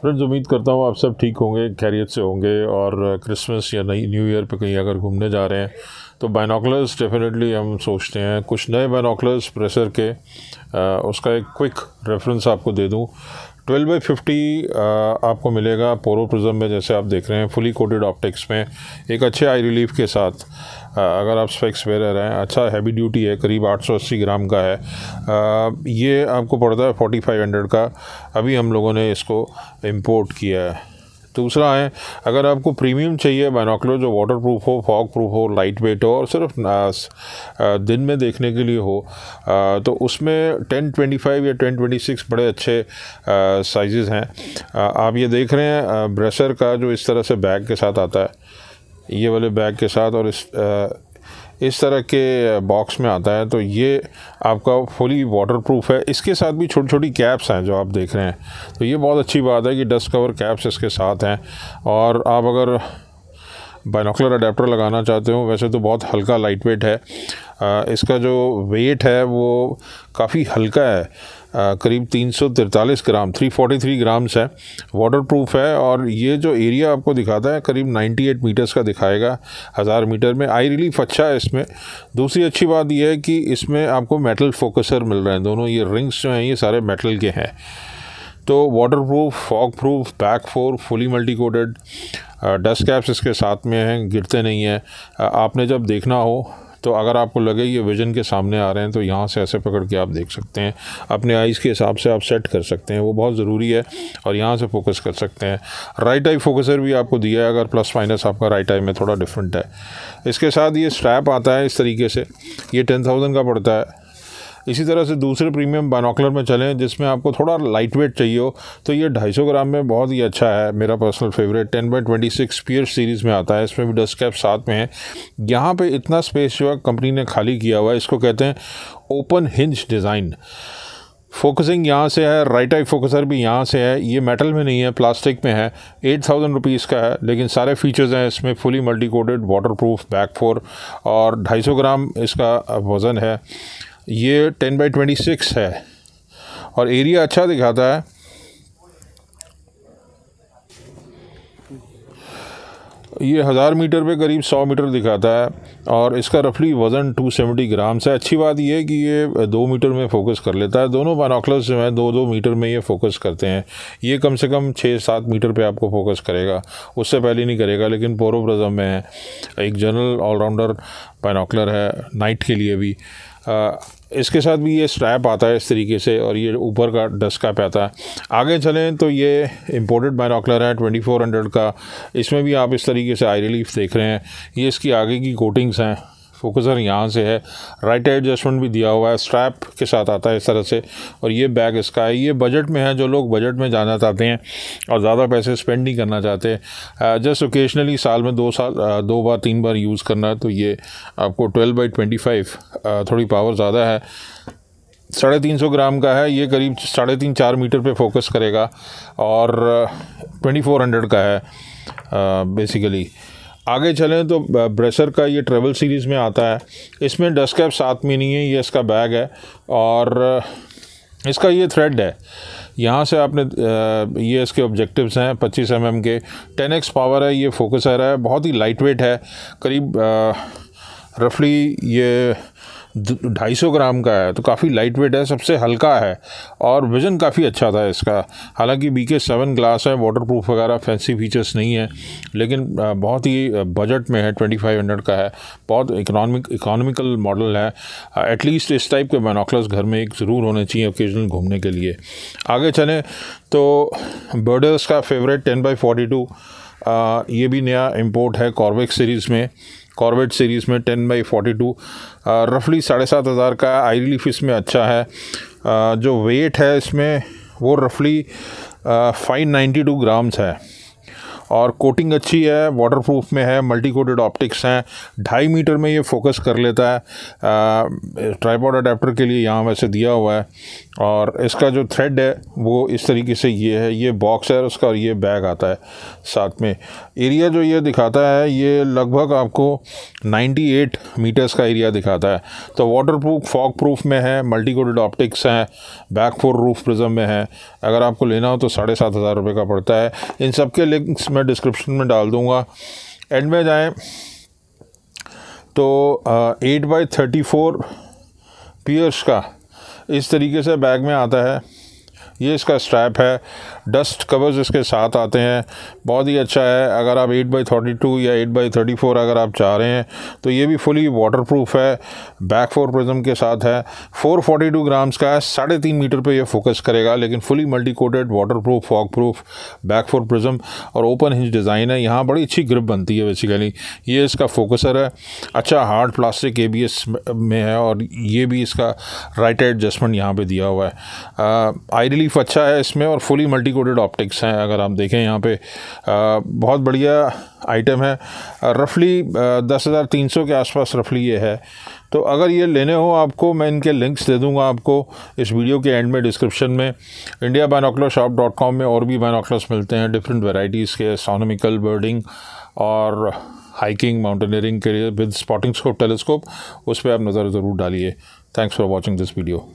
friends उम्मीद करता हूँ आप सब ठीक होंगे खैरियत से होंगे और क्रिसमस या नई न्यू ईयर पे कहीं अगर घूमने जा रहे हैं तो बाइनोकुलर्स डेफिनेटली हम सोचते हैं कुछ नए बाइनोकुलर्स प्रेशर के आ, उसका एक क्विक रेफरेंस आपको दे दूँ ट्वेल्व बाई फिफ्टी आपको मिलेगा पोरो प्रिज्म में जैसे आप देख रहे हैं फुली कोटेड ऑप्टिक्स में एक अच्छे आई रिलीफ के साथ आ, अगर आप स्पेक्स वेर रहे हैं अच्छा हैवी ड्यूटी है करीब 880 ग्राम का है आ, ये आपको पड़ता है 4500 का अभी हम लोगों ने इसको इम्पोर्ट किया है दूसरा है अगर आपको प्रीमियम चाहिए बाइनोकुलर जो वाटर प्रूफ हो फॉग प्रूफ हो लाइट वेट हो और सिर्फ दिन में देखने के लिए हो तो उसमें टेन ट्वेंटी फाइव या टेन ट्वेंटी सिक्स बड़े अच्छे साइज़ हैं आप ये देख रहे हैं ब्रेसर का जो इस तरह से बैग के साथ आता है ये वाले बैग के साथ और इस इस तरह के बॉक्स में आता है तो ये आपका फुली वाटरप्रूफ है इसके साथ भी छोटी छोटी कैप्स हैं जो आप देख रहे हैं तो ये बहुत अच्छी बात है कि डस्ट कवर कैप्स इसके साथ हैं और आप अगर बाइनोकुलर अडेप्टर लगाना चाहते हो वैसे तो बहुत हल्का लाइट वेट है इसका जो वेट है वो काफ़ी हल्का है करीब तीन सौ तिरतालीस gram three forty three grams है वाटर प्रूफ है और ये जो एरिया आपको दिखाता है करीब नाइन्टी एट मीटर्स का दिखाएगा हज़ार मीटर में आई रिलीफ अच्छा है इसमें दूसरी अच्छी बात यह है कि इसमें आपको मेटल फोकसर मिल रहे हैं दोनों ये रिंग्स जो हैं ये सारे मेटल के हैं तो waterproof fogproof BaK four fully multi coated dust caps इसके साथ में हैं गिरते नहीं हैं आपने जब देखना हो तो अगर आपको लगे ये विज़न के सामने आ रहे हैं तो यहाँ से ऐसे पकड़ के आप देख सकते हैं अपने आइज़ के हिसाब से आप सेट कर सकते हैं वो बहुत ज़रूरी है और यहाँ से फोकस कर सकते हैं राइट आई फोकसर भी आपको दिया है अगर प्लस माइनस आपका राइट आई में थोड़ा डिफरेंट है इसके साथ ये स्ट्रैप आता है इस तरीके से ये टेन थाउजेंड का पड़ता है इसी तरह से दूसरे प्रीमियम बानोकुलर में चलें जिसमें आपको थोड़ा लाइट वेट चाहिए हो तो ये ढाई सौ ग्राम में बहुत ही अच्छा है मेरा personal favourite ten by twenty six pair series में आता है इसमें भी डस्ट कैप साथ में है यहाँ पर इतना स्पेस जो है कंपनी ने खाली किया हुआ है इसको कहते हैं ओपन हिंज डिज़ाइन फोकसिंग यहाँ से है राइट आई फोकसर भी यहाँ से है ये मेटल में नहीं है प्लास्टिक में है एट थाउजेंड रुपीज़ का है लेकिन सारे फीचर्स हैं इसमें fully multi coated waterproof BaK four और ढाई सौ ग्राम इसका वज़न है ये टेन बाई ट्वेंटी सिक्स है और एरिया अच्छा दिखाता है ये हज़ार मीटर पे करीब सौ मीटर दिखाता है और इसका रफली वज़न टू सेवेंटी ग्राम्स है अच्छी बात यह है कि ये दो मीटर में फ़ोकस कर लेता है दोनों बानोकलर्स जो हैं दो दो मीटर में ये फ़ोकस करते हैं ये कम से कम छः सात मीटर पे आपको फोकस करेगा उससे पहले नहीं करेगा लेकिन पोरोप्रज़म में है एक जनरल ऑलराउंडर बानोकलर है नाइट के लिए भी इसके साथ भी ये स्ट्रैप आता है इस तरीके से और ये ऊपर का डस्ट कैप आता है आगे चलें तो ये इम्पोर्टेड बायनोकुलर है 2400 का इसमें भी आप इस तरीके से आई रिलीफ देख रहे हैं ये इसकी आगे की कोटिंग्स हैं फोकसर यहाँ से है राइट एडजस्टमेंट भी दिया हुआ है स्ट्रैप के साथ आता है इस तरह से और ये बैग इसका है ये बजट में है जो लोग बजट में जाना चाहते हैं और ज़्यादा पैसे स्पेंड नहीं करना चाहते जस्ट uh, ओकेजनली साल में दो साल uh, दो बार तीन बार यूज़ करना है तो ये आपको ट्वेल्व बाई ट्वेंटी फाइव थोड़ी पावर ज़्यादा है साढ़े तीन सौ ग्राम का है ये करीब साढ़े तीन चार मीटर पे फोकस करेगा और ट्वेंटी फोर हंड्रेड का है बेसिकली uh, आगे चलें तो ब्रेसर का ये ट्रेवल सीरीज़ में आता है इसमें डस्ट कैप साथ में नहीं है ये इसका बैग है और इसका ये थ्रेड है यहाँ से आपने ये इसके ऑब्जेक्टिव्स हैं 25 एम mm के 10x पावर है ये फोकसर है बहुत ही लाइट वेट है करीब रफली ये ढाई सौ ग्राम का है तो काफ़ी लाइट वेट है सबसे हल्का है और वज़न काफ़ी अच्छा था इसका हालांकि बी के सेवन ग्लास है वाटर प्रूफ वगैरह फैंसी फीचर्स नहीं है लेकिन बहुत ही बजट में है ट्वेंटी फाइव हंड्रेड का है बहुत इकोनॉमिक इकोनॉमिकल मॉडल है एटलीस्ट इस टाइप के बैनॉकलर्स घर में एक ज़रूर होने चाहिए ओकेजनल घूमने के लिए आगे चलें तो बर्डर्स का favourite ten by forty two ये भी नया इम्पोर्ट है कॉर्बेक्स सीरीज़ में कॉर्बेट सीरीज़ में टेन बाई फोर्टी टू रफली साढ़े सात हज़ार का आई रिलीफ इसमें अच्छा है uh, जो वेट है इसमें वो रफली फाइव नाइन्टी टू ग्राम्स है और कोटिंग अच्छी है वाटरप्रूफ में है मल्टी कोटेड ऑप्टिक्स हैं ढाई मीटर में ये फोकस कर लेता है ट्राईपॉड अडेप्टर के लिए यहाँ वैसे दिया हुआ है और इसका जो थ्रेड है वो इस तरीके से ये है ये बॉक्स है उसका और ये बैग आता है साथ में एरिया जो ये दिखाता है ये लगभग आपको 98 मीटर्स का एरिया दिखाता है तो वाटरप्रूफ फॉग प्रूफ में है मल्टी कोटेड ऑप्टिक्स हैं बैक फोर रूफ प्रिज्म में है अगर आपको लेना हो तो साढ़े सात हज़ार रुपये का पड़ता है इन सब के लिंक्स मैं डिस्क्रिप्शन में डाल दूँगा एंड में जाएँ तो eight by thirty four pairs का इस तरीके से बैग में आता है ये इसका स्ट्रैप है डस्ट कवर्स इसके साथ आते हैं बहुत ही अच्छा है अगर आप 8 बाई थर्टी टू या 8 बाई थर्टी फोर अगर आप चाह रहे हैं तो ये भी फुली वाटर प्रूफ है बैक फोर प्रिज्म के साथ है 442 ग्राम्स का है साढ़े तीन मीटर पे ये फोकस करेगा लेकिन fully multi coated waterproof fogproof BaK four prism और ओपन हिंज डिज़ाइन है यहाँ बड़ी अच्छी ग्रिप बनती है बेसिकली ये इसका फोकसर है अच्छा हार्ड प्लास्टिक ए में है और ये भी इसका राइट एडजस्टमेंट यहाँ पर दिया हुआ है आइडली uh, रिलीफ अच्छा है इसमें और फुली मल्टी कोडेड ऑप्टिक्स हैं अगर आप देखें यहाँ पे आ, बहुत बढ़िया आइटम है रफली दस हज़ार तीन सौ के आसपास रफली ये है तो अगर ये लेने हो आपको मैं इनके लिंक्स दे दूंगा आपको इस वीडियो के एंड में डिस्क्रिप्शन में India binocular shop dot com में और भी बाइनोकुलर्स मिलते हैं डिफरेंट वेराइटीज़ के एस्ट्रोनॉमिकल बर्डिंग और हाइकिंग माउंटेनियरिंग के लिए विद स्पॉटिंग स्कोप टेलीस्कोप उस पर आप नज़र ज़रूर डालिए thanks for watching this video